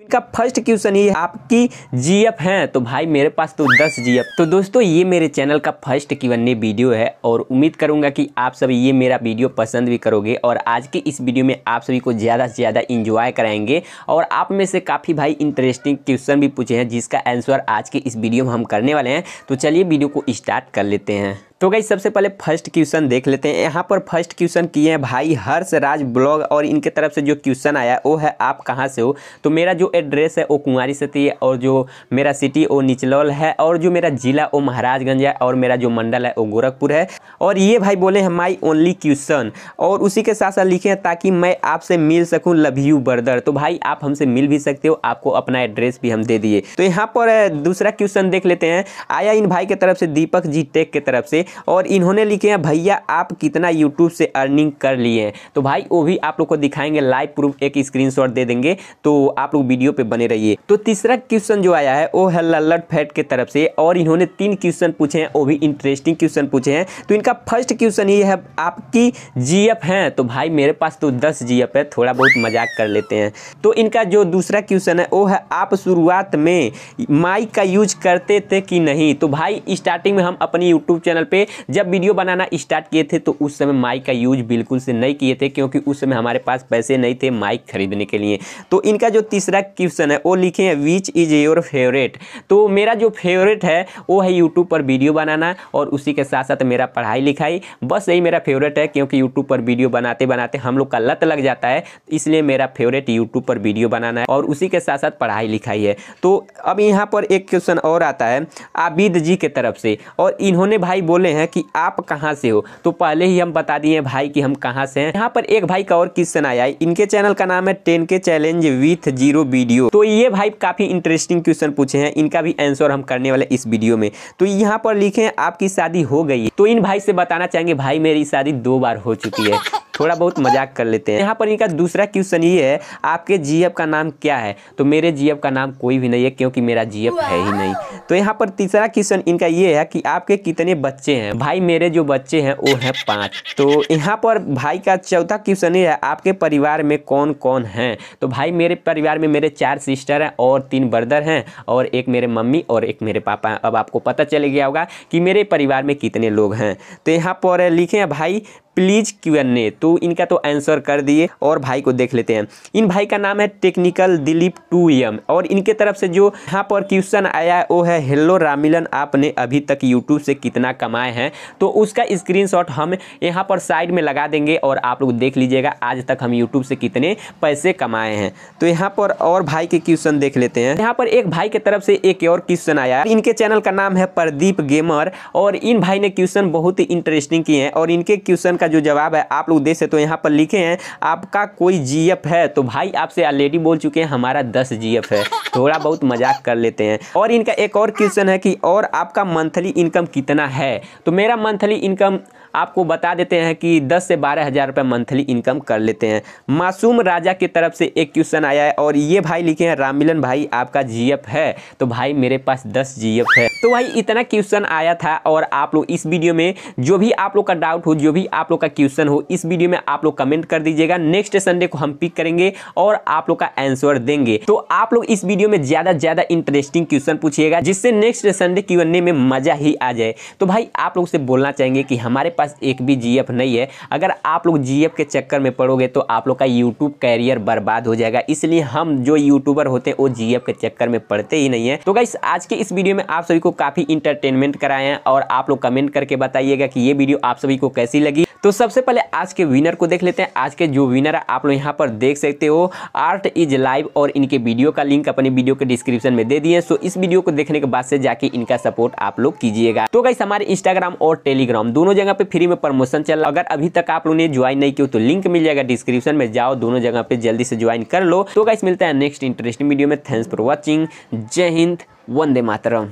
इनका first question ये आपकी जीएफ हैं तो भाई मेरे पास तो 10 जीएफ तो दोस्तों ये मेरे चैनल का फर्स्ट क्यूएनए वीडियो है और उम्मीद करूंगा कि आप सभी ये मेरा वीडियो पसंद भी करोगे और आज के इस वीडियो में आप सभी को ज़्यादा से ज़्यादा इंजॉय कराएंगे और आप में से काफ़ी भाई इंटरेस्टिंग क्वेश्चन भी पूछे हैं जिसका आंसर आज के इस वीडियो में हम करने वाले हैं तो चलिए वीडियो को स्टार्ट कर लेते हैं तो गई सबसे पहले फर्स्ट क्वेश्चन देख लेते हैं यहाँ पर फर्स्ट क्वेश्चन किए हैं भाई हर्ष राज ब्लॉग और इनके तरफ से जो क्वेश्चन आया वो है आप कहाँ से हो तो मेरा जो एड्रेस है वो कुंवारी सती है और जो मेरा सिटी वो निचलौल है और जो मेरा जिला वो महाराजगंज है और मेरा जो मंडल है वो गोरखपुर है और ये भाई बोले हैं माई ओनली क्वेश्चन और उसी के साथ साथ लिखे हैं ताकि मैं आपसे मिल सकूँ लव यू बर्दर तो भाई आप हमसे मिल भी सकते हो आपको अपना एड्रेस भी हम दे दिए तो यहाँ पर दूसरा क्वेश्चन देख लेते हैं आया इन भाई के तरफ से दीपक जी टेक के तरफ से और इन्होंने लिखे हैं भैया आप कितना यूट्यूब से अर्निंग कर लिए हैं तो भाई वो भी आप लोग को दिखाएंगे लाइव प्रूफ एक स्क्रीन दे देंगे तो आप लोग वीडियो पर बने रहिए तो तीसरा क्वेश्चन जो आया है वो है लल्लट फैट के तरफ से और इन्होंने तीन क्वेश्चन पूछे हैं वो भी इंटरेस्टिंग क्वेश्चन पूछे हैं तो इनका फर्स्ट क्वेश्चन ये है आपकी जी हैं तो भाई मेरे पास तो दस जी है थोड़ा बहुत मजाक कर लेते हैं तो इनका जो दूसरा क्वेश्चन है वो है आप शुरुआत में माइक का यूज करते थे कि नहीं तो भाई स्टार्टिंग में हम अपनी यूट्यूब चैनल पर पे जब वीडियो बनाना स्टार्ट किए थे तो उस समय माइक का यूज बिल्कुल से नहीं किए थे क्योंकि उस समय हमारे पास पैसे नहीं थे माइक खरीदने के लिए तो इनका जो तीसरा क्वेश्चन है वो लिखे हैं विच इज़ योर फेवरेट तो मेरा जो फेवरेट है वो है यूट्यूब पर वीडियो बनाना और उसी के साथ साथ मेरा पढ़ाई लिखाई बस यही मेरा फेवरेट है क्योंकि यूट्यूब पर वीडियो बनाते बनाते हम लोग का लत लग जाता है इसलिए मेरा फेवरेट यूट्यूब पर वीडियो बनाना है और उसी के साथ साथ पढ़ाई लिखाई है तो अब यहाँ पर एक क्वेश्चन और आता है आबिद जी के तरफ से और इन्होंने भाई बोले बोले हैं कि आप कहाँ से हो तो पहले ही हम बता दिए भाई कि हम कहाँ से हैं यहाँ पर एक भाई का और क्वेश्चन आया है इनके चैनल का नाम है टेन के चैलेंज विथ जीरो वीडियो तो ये भाई काफ़ी इंटरेस्टिंग क्वेश्चन पूछे हैं इनका भी आंसर हम करने वाले इस वीडियो में तो यहाँ पर लिखे आपकी शादी हो गई तो इन भाई से बताना चाहेंगे भाई मेरी शादी दो बार हो चुकी है थोड़ा बहुत मजाक कर लेते हैं यहाँ पर इनका दूसरा क्वेश्चन ये है आपके जीएफ का नाम क्या है तो मेरे जीएफ का नाम कोई भी नहीं है क्योंकि मेरा जीएफ है ही नहीं तो यहाँ पर तीसरा क्वेश्चन इनका ये है कि आपके कितने बच्चे हैं भाई मेरे जो बच्चे हैं वो है पाँच तो यहाँ पर भाई का चौथा क्वेश्चन ये है आपके परिवार में कौन कौन हैं तो भाई मेरे परिवार में मेरे चार सिस्टर हैं और तीन ब्रदर हैं और एक मेरे मम्मी और एक मेरे पापा हैं अब आपको पता चल गया होगा कि मेरे परिवार में कितने लोग हैं तो यहाँ पर लिखे हैं भाई प्लीज एन ए तो इनका तो आंसर कर दिए और भाई को देख लेते हैं इन भाई का नाम है टेक्निकल दिलीप टू एम और इनके तरफ से जो यहाँ पर क्वेश्चन आया है वो है है हेलो रामिलन आपने अभी तक यूट्यूब से कितना कमाए हैं तो उसका स्क्रीनशॉट हम यहाँ पर साइड में लगा देंगे और आप लोग देख लीजिएगा आज तक हम यूट्यूब से कितने पैसे कमाए हैं तो यहाँ पर और भाई के क्वेश्चन देख लेते हैं यहाँ पर एक भाई की तरफ से एक और क्वेश्चन आया इनके चैनल का नाम है प्रदीप गेमर और इन भाई ने क्वेश्चन बहुत ही इंटरेस्टिंग किए हैं और इनके क्वेश्चन का जो जवाब है आप लोग देख सकते तो यहाँ पर लिखे हैं आपका कोई जी है तो भाई आपसे ऑलरेडी बोल चुके हैं हमारा दस जी है थोड़ा बहुत मजाक कर लेते हैं और इनका एक और और क्वेश्चन है कि और आपका मंथली इनकम कितना है तो मेरा मंथली इनकम आपको बता देते हैं कि 10 से बारह हज़ार रुपये मंथली इनकम कर लेते हैं मासूम राजा की तरफ से एक क्वेश्चन आया है और ये भाई लिखे हैं राम भाई आपका जीएफ है तो भाई मेरे पास 10 जीएफ है तो भाई इतना क्वेश्चन आया था और आप लोग इस वीडियो में जो भी आप लोग का डाउट हो जो भी आप लोग का क्वेश्चन हो इस वीडियो में आप लोग कमेंट कर दीजिएगा नेक्स्ट संडे को हम पिक करेंगे और आप लोग का आंसर देंगे तो आप लोग इस वीडियो में ज़्यादा ज़्यादा इंटरेस्टिंग क्वेश्चन पूछिएगा जिससे नेक्स्ट संडे बनने में मज़ा ही आ जाए तो भाई आप लोग से बोलना चाहेंगे कि हमारे पास एक भी जी नहीं है अगर आप लोग जी के चक्कर में पड़ोगे तो आप लोग का यूट्यूब कैरियर बर्बाद हो जाएगा इसलिए हम जो यूट्यूबर होते हैं वो जी के चक्कर में पड़ते ही नहीं है तो गाइस आज के इस वीडियो में आप सभी को काफ़ी इंटरटेनमेंट कराए हैं और आप लोग कमेंट करके बताइएगा कि ये वीडियो आप सभी को कैसी लगी तो सबसे पहले आज के विनर को देख लेते हैं आज के जो विनर है आप लोग यहाँ पर देख सकते हो आर्ट इज लाइव और इनके वीडियो का लिंक अपने वीडियो के डिस्क्रिप्शन में दे दिए सो इस वीडियो को देखने के बाद से जाके इनका सपोर्ट आप लोग कीजिएगा तो गाइस हमारे इंस्टाग्राम और टेलीग्राम दोनों जगह पे फ्री में प्रमोशन चल रहा अगर अभी तक आप लोगों ने ज्वाइन नहीं किया तो लिंक मिल जाएगा डिस्क्रिप्शन में जाओ दोनों जगह पे जल्दी से ज्वाइन कर लो तो गाइस मिलता है नेक्स्ट इंटरेस्टिंग वीडियो में थैंक्स फॉर वॉचिंग जय हिंद वंदे मातरम